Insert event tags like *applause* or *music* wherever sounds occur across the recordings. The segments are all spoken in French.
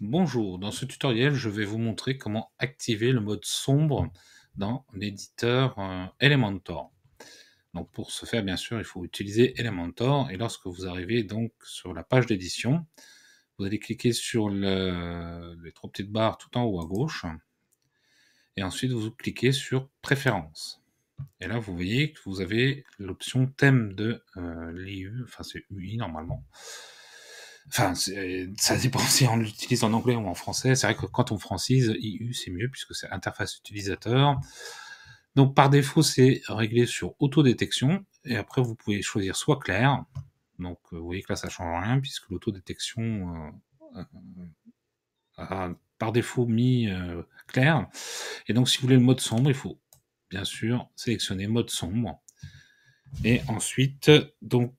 Bonjour, dans ce tutoriel je vais vous montrer comment activer le mode sombre dans l'éditeur euh, Elementor. Donc pour ce faire bien sûr il faut utiliser Elementor et lorsque vous arrivez donc sur la page d'édition, vous allez cliquer sur les trois petites barres tout en haut à gauche et ensuite vous cliquez sur préférences. Et là vous voyez que vous avez l'option thème de euh, l'IU, enfin c'est UI normalement. Enfin, ça dépend *laughs* si on l'utilise en anglais ou en français. C'est vrai que quand on francise, IU, c'est mieux puisque c'est interface utilisateur. Donc, par défaut, c'est réglé sur autodétection. Et après, vous pouvez choisir soit clair. Donc, euh, vous voyez que là, ça change rien puisque l'autodétection euh, euh a par défaut mis euh, clair. Et donc, si vous voulez le mode sombre, il faut bien sûr sélectionner mode sombre. Et ensuite, donc,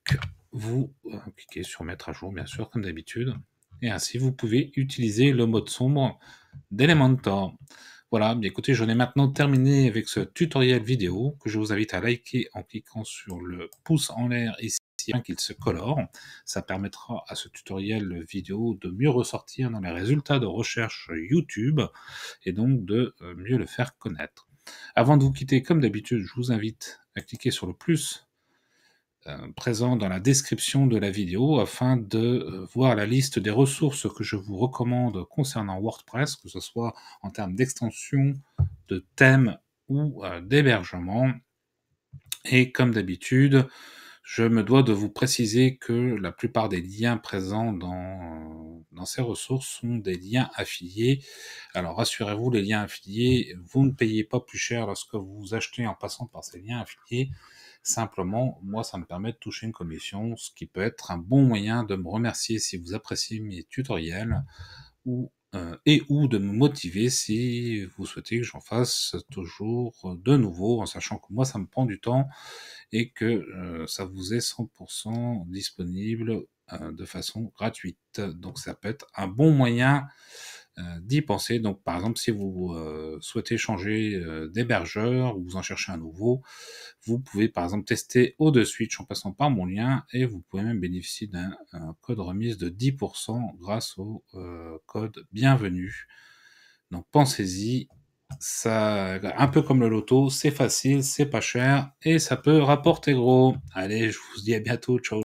vous euh, cliquez sur mettre à jour, bien sûr, comme d'habitude. Et ainsi, vous pouvez utiliser le mode sombre d'Elementor. Voilà, bien écoutez, je ai maintenant terminé avec ce tutoriel vidéo que je vous invite à liker en cliquant sur le pouce en l'air ici qu'il se colore. Ça permettra à ce tutoriel vidéo de mieux ressortir dans les résultats de recherche YouTube et donc de euh, mieux le faire connaître. Avant de vous quitter, comme d'habitude, je vous invite à cliquer sur le plus euh, présent dans la description de la vidéo afin de euh, voir la liste des ressources que je vous recommande concernant WordPress, que ce soit en termes d'extension, de thèmes ou euh, d'hébergement. Et comme d'habitude, je me dois de vous préciser que la plupart des liens présents dans ces ressources sont des liens affiliés. Alors rassurez-vous, les liens affiliés, vous ne payez pas plus cher lorsque vous achetez en passant par ces liens affiliés. Simplement, moi, ça me permet de toucher une commission, ce qui peut être un bon moyen de me remercier si vous appréciez mes tutoriels. Euh, et ou de me motiver si vous souhaitez que j'en fasse toujours de nouveau, en sachant que moi, ça me prend du temps et que euh, ça vous est 100% disponible euh, de façon gratuite. Donc ça peut être un bon moyen euh, d'y penser. Donc, par exemple, si vous euh, souhaitez changer euh, d'hébergeur ou vous en cherchez un nouveau, vous pouvez par exemple tester au de Switch en passant par mon lien et vous pouvez même bénéficier d'un code remise de 10% grâce au code bienvenue. Donc, pensez-y. Ça, un peu comme le loto, c'est facile, c'est pas cher et ça peut rapporter gros. Allez, je vous dis à bientôt. Ciao.